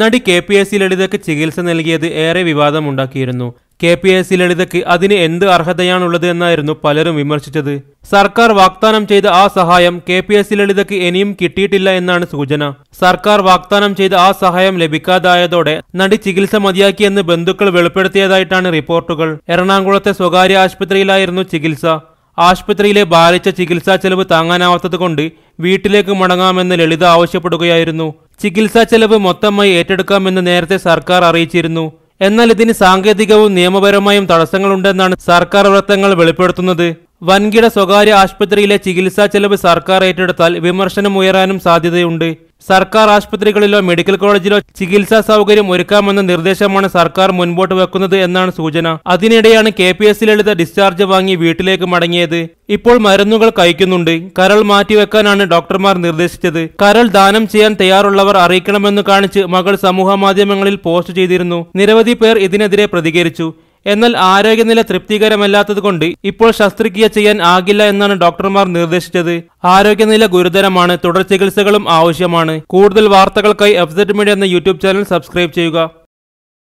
നടി K P S C ലളിതയ്ക്ക് ചികിത്സ നൽകിയത് ഏറെ വിവാദമുണ്ടാക്കിയിരുന്നു കെ പി എസ് സി ലളിതയ്ക്ക് അതിന് എന്ത് അർഹതയാണുള്ളത് എന്നായിരുന്നു പലരും വിമർശിച്ചത് സർക്കാർ വാഗ്ദാനം ചെയ്ത ആ സഹായം കെ പി എസ് സി ലളിതയ്ക്ക് ഇനിയും കിട്ടിയിട്ടില്ല എന്നാണ് സൂചന സർക്കാർ വാഗ്ദാനം ചെയ്ത ആ സഹായം ലഭിക്കാതായതോടെ നടി ചികിത്സ മതിയാക്കിയെന്ന് ബന്ധുക്കൾ വെളിപ്പെടുത്തിയതായിട്ടാണ് റിപ്പോർട്ടുകൾ എറണാകുളത്തെ സ്വകാര്യ ആശുപത്രിയിലായിരുന്നു ചികിത്സ ആശുപത്രിയിലെ ബാലിച്ച ചികിത്സാ ചെലവ് താങ്ങാനാവാത്തതുകൊണ്ട് വീട്ടിലേക്ക് മടങ്ങാമെന്ന് ലളിത ആവശ്യപ്പെടുകയായിരുന്നു ചികിത്സാ ചെലവ് മൊത്തമായി ഏറ്റെടുക്കാമെന്ന് നേരത്തെ സർക്കാർ അറിയിച്ചിരുന്നു എന്നാൽ ഇതിന് സാങ്കേതികവും നിയമപരമായും തടസ്സങ്ങളുണ്ടെന്നാണ് സർക്കാർ വൃത്തങ്ങൾ വെളിപ്പെടുത്തുന്നത് വൻകിട സ്വകാര്യ ആശുപത്രിയിലെ ചികിത്സാ ചെലവ് സർക്കാർ ഏറ്റെടുത്താൽ വിമർശനം ഉയരാനും സാധ്യതയുണ്ട് സർക്കാർ ആശുപത്രികളിലോ മെഡിക്കൽ കോളേജിലോ ചികിത്സാ സൗകര്യം ഒരുക്കാമെന്ന നിർദ്ദേശമാണ് സർക്കാർ മുൻപോട്ട് വെക്കുന്നത് എന്നാണ് സൂചന അതിനിടെയാണ് K P S Lalitha discharge വാങ്ങി വീട്ടിലേക്ക് മടങ്ങിയത് ഇപ്പോൾ മരുന്നുകൾ കഴിക്കുന്നുണ്ട് കരൾ മാറ്റിവെക്കാനാണ് ഡോക്ടർമാർ നിർദ്ദേശിച്ചത് കരൾ ദാനം ചെയ്യാൻ തയ്യാറുള്ളവർ അറിയിക്കണമെന്ന് കാണിച്ച് മകൾ സമൂഹ മാധ്യമങ്ങളിൽ പോസ്റ്റ് ചെയ്തിരുന്നു നിരവധി പേർ ഇതിനെതിരെ പ്രതികരിച്ചു എന്നാൽ ആരോഗ്യനില തൃപ്തികരമല്ലാത്തതുകൊണ്ട് ഇപ്പോൾ ശസ്ത്രക്രിയ ചെയ്യാൻ ആകില്ല എന്നാണ് ഡോക്ടർമാർ നിർദ്ദേശിച്ചത് ആരോഗ്യനില ഗുരുതരമാണ് തുടർ ചികിത്സകളും ആവശ്യമാണ് കൂടുതൽ വാർത്തകൾക്കായി അബ്സെറ്റ് മീഡിയ എന്ന യൂട്യൂബ് ചാനൽ സബ്സ്ക്രൈബ് ചെയ്യുക